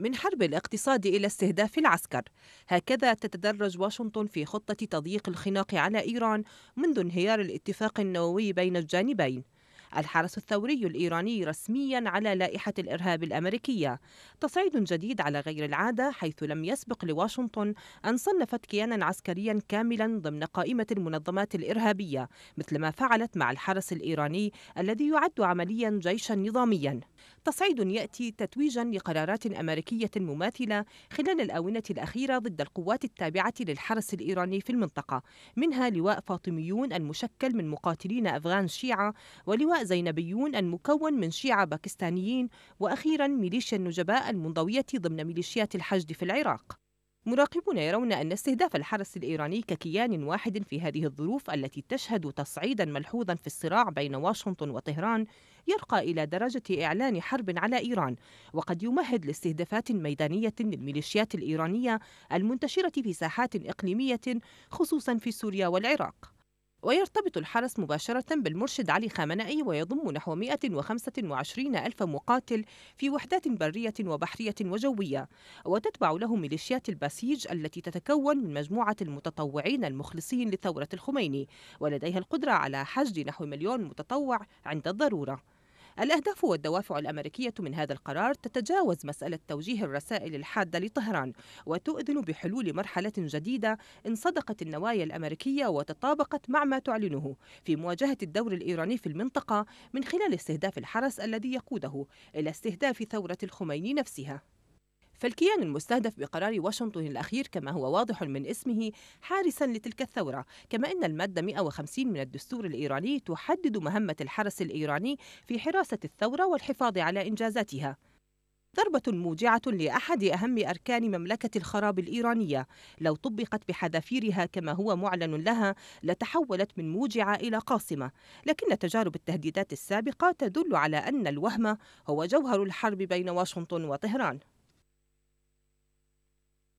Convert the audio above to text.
من حرب الاقتصاد إلى استهداف العسكر هكذا تتدرج واشنطن في خطة تضييق الخناق على إيران منذ انهيار الاتفاق النووي بين الجانبين الحرس الثوري الإيراني رسميا على لائحة الإرهاب الأمريكية تصعيد جديد على غير العادة حيث لم يسبق لواشنطن أن صنفت كيانا عسكريا كاملا ضمن قائمة المنظمات الإرهابية مثل ما فعلت مع الحرس الإيراني الذي يعد عمليا جيشا نظاميا تصعيد يأتي تتويجا لقرارات أمريكية مماثلة خلال الآونة الأخيرة ضد القوات التابعة للحرس الإيراني في المنطقة منها لواء فاطميون المشكل من مقاتلين أفغان شيعة ولواء زينبيون المكون من شيعة باكستانيين وأخيرا ميليشيا النجباء المنضوية ضمن ميليشيات الحشد في العراق مراقبون يرون أن استهداف الحرس الإيراني ككيان واحد في هذه الظروف التي تشهد تصعيدا ملحوظا في الصراع بين واشنطن وطهران يرقى إلى درجة إعلان حرب على إيران وقد يمهد لاستهدافات ميدانية للميليشيات الإيرانية المنتشرة في ساحات إقليمية خصوصا في سوريا والعراق ويرتبط الحرس مباشرة بالمرشد علي خامنئي ويضم نحو 125 ألف مقاتل في وحدات برية وبحرية وجوية وتتبع له ميليشيات البسيج التي تتكون من مجموعة المتطوعين المخلصين لثورة الخميني ولديها القدرة على حشد نحو مليون متطوع عند الضرورة الأهداف والدوافع الأمريكية من هذا القرار تتجاوز مسألة توجيه الرسائل الحادة لطهران وتؤذن بحلول مرحلة جديدة إن صدقت النوايا الأمريكية وتطابقت مع ما تعلنه في مواجهة الدور الإيراني في المنطقة من خلال استهداف الحرس الذي يقوده إلى استهداف ثورة الخميني نفسها فالكيان المستهدف بقرار واشنطن الأخير كما هو واضح من اسمه حارسا لتلك الثورة كما أن المادة 150 من الدستور الإيراني تحدد مهمة الحرس الإيراني في حراسة الثورة والحفاظ على إنجازاتها ضربة موجعة لأحد أهم أركان مملكة الخراب الإيرانية لو طبقت بحذافيرها كما هو معلن لها لتحولت من موجعة إلى قاصمة لكن تجارب التهديدات السابقة تدل على أن الوهم هو جوهر الحرب بين واشنطن وطهران